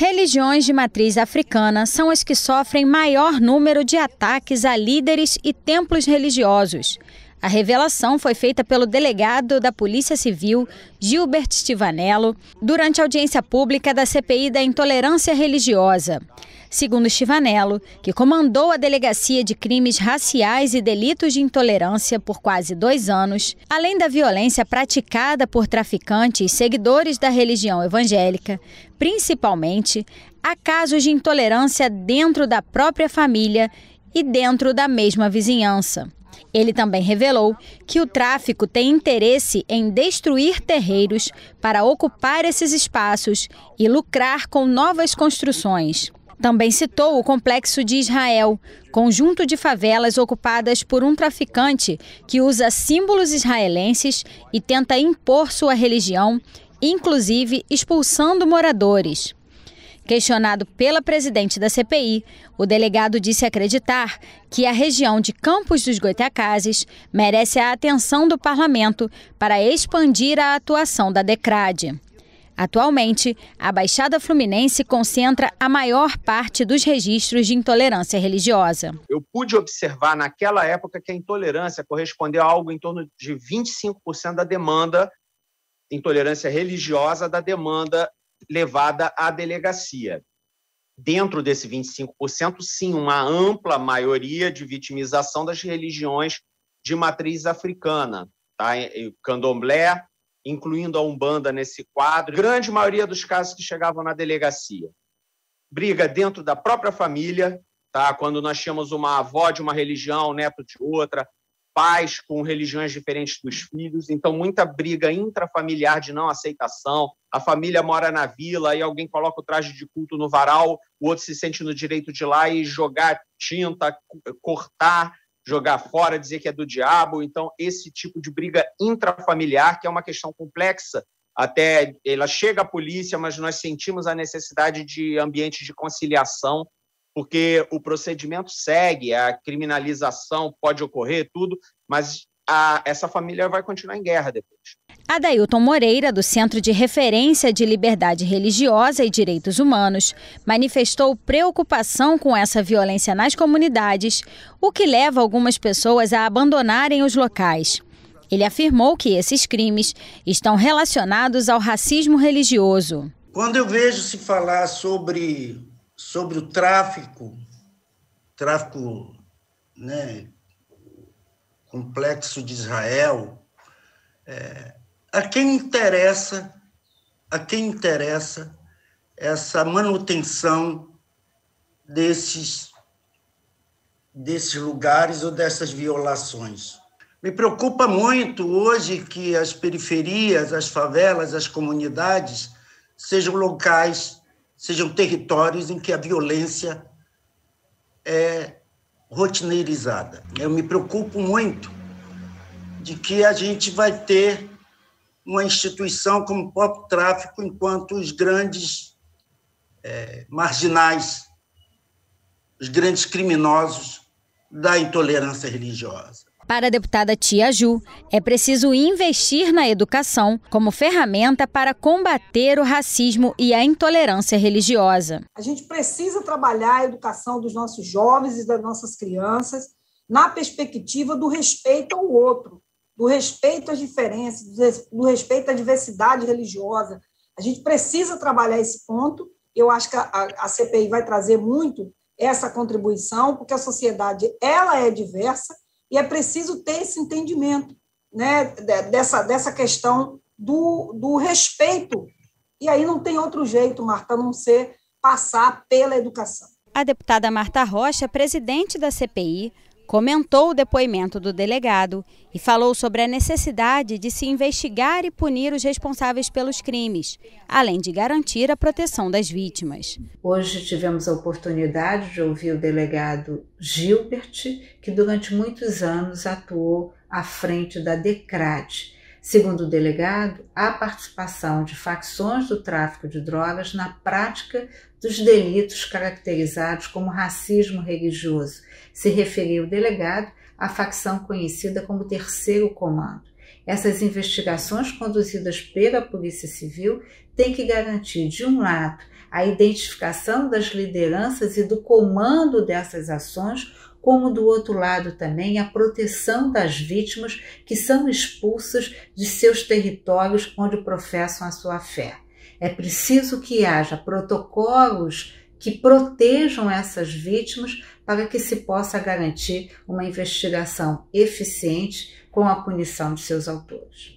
Religiões de matriz africana são as que sofrem maior número de ataques a líderes e templos religiosos. A revelação foi feita pelo delegado da Polícia Civil, Gilbert Stivanello, durante a audiência pública da CPI da Intolerância Religiosa. Segundo Stivanello, que comandou a Delegacia de Crimes Raciais e Delitos de Intolerância por quase dois anos, além da violência praticada por traficantes e seguidores da religião evangélica, principalmente, há casos de intolerância dentro da própria família e dentro da mesma vizinhança. Ele também revelou que o tráfico tem interesse em destruir terreiros para ocupar esses espaços e lucrar com novas construções. Também citou o Complexo de Israel, conjunto de favelas ocupadas por um traficante que usa símbolos israelenses e tenta impor sua religião, inclusive expulsando moradores. Questionado pela presidente da CPI, o delegado disse acreditar que a região de Campos dos Goitacazes merece a atenção do parlamento para expandir a atuação da DECRADE. Atualmente, a Baixada Fluminense concentra a maior parte dos registros de intolerância religiosa. Eu pude observar naquela época que a intolerância correspondeu a algo em torno de 25% da demanda, intolerância religiosa, da demanda levada à delegacia. Dentro desse 25%, sim, uma ampla maioria de vitimização das religiões de matriz africana, tá? candomblé, incluindo a Umbanda nesse quadro, grande maioria dos casos que chegavam na delegacia. Briga dentro da própria família, tá? quando nós tínhamos uma avó de uma religião, neto de outra, pais com religiões diferentes dos filhos, então muita briga intrafamiliar de não aceitação. A família mora na vila e alguém coloca o traje de culto no varal, o outro se sente no direito de ir lá e jogar tinta, cortar, jogar fora, dizer que é do diabo. Então, esse tipo de briga intrafamiliar, que é uma questão complexa, até ela chega à polícia, mas nós sentimos a necessidade de ambientes de conciliação porque o procedimento segue, a criminalização pode ocorrer, tudo, mas a, essa família vai continuar em guerra depois. Adailton Moreira, do Centro de Referência de Liberdade Religiosa e Direitos Humanos, manifestou preocupação com essa violência nas comunidades, o que leva algumas pessoas a abandonarem os locais. Ele afirmou que esses crimes estão relacionados ao racismo religioso. Quando eu vejo se falar sobre sobre o tráfico, tráfico né, complexo de Israel, é, a quem interessa, a quem interessa essa manutenção desses, desses lugares ou dessas violações. Me preocupa muito hoje que as periferias, as favelas, as comunidades sejam locais sejam territórios em que a violência é rotineirizada. Eu me preocupo muito de que a gente vai ter uma instituição como o próprio tráfico, enquanto os grandes é, marginais, os grandes criminosos da intolerância religiosa. Para a deputada Tia Ju, é preciso investir na educação como ferramenta para combater o racismo e a intolerância religiosa. A gente precisa trabalhar a educação dos nossos jovens e das nossas crianças na perspectiva do respeito ao outro, do respeito às diferenças, do respeito à diversidade religiosa. A gente precisa trabalhar esse ponto. Eu acho que a, CPI vai trazer muito essa contribuição, porque a sociedade ela é diversa e é preciso ter esse entendimento né, dessa, dessa questão do, do respeito. E aí não tem outro jeito, Marta, a não ser passar pela educação. A deputada Marta Rocha, presidente da CPI, comentou o depoimento do delegado e falou sobre a necessidade de se investigar e punir os responsáveis pelos crimes, além de garantir a proteção das vítimas. Hoje tivemos a oportunidade de ouvir o delegado Gilbert, que durante muitos anos atuou à frente da DECRAD, Segundo o delegado, há participação de facções do tráfico de drogas na prática dos delitos caracterizados como racismo religioso, se referiu o delegado à facção conhecida como Terceiro Comando. Essas investigações conduzidas pela Polícia Civil têm que garantir, de um lado, a identificação das lideranças e do comando dessas ações, como do outro lado também a proteção das vítimas que são expulsas de seus territórios onde professam a sua fé. É preciso que haja protocolos que protejam essas vítimas para que se possa garantir uma investigação eficiente com a punição de seus autores.